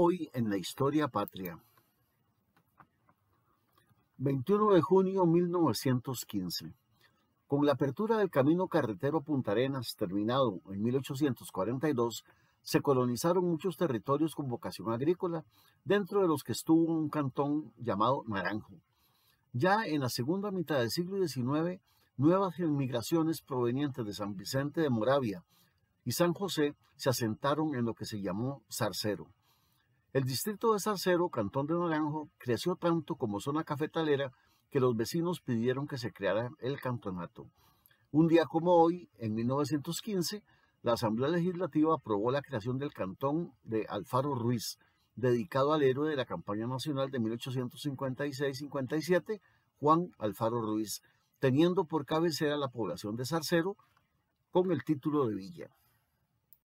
hoy en la historia patria. 21 de junio 1915. Con la apertura del camino carretero Punta Arenas, terminado en 1842, se colonizaron muchos territorios con vocación agrícola, dentro de los que estuvo un cantón llamado Naranjo. Ya en la segunda mitad del siglo XIX, nuevas inmigraciones provenientes de San Vicente de Moravia y San José se asentaron en lo que se llamó Zarcero. El distrito de Sarcero, Cantón de Naranjo, creció tanto como zona cafetalera que los vecinos pidieron que se creara el cantonato. Un día como hoy, en 1915, la Asamblea Legislativa aprobó la creación del Cantón de Alfaro Ruiz, dedicado al héroe de la campaña nacional de 1856-57, Juan Alfaro Ruiz, teniendo por cabecera la población de Sarcero con el título de villa.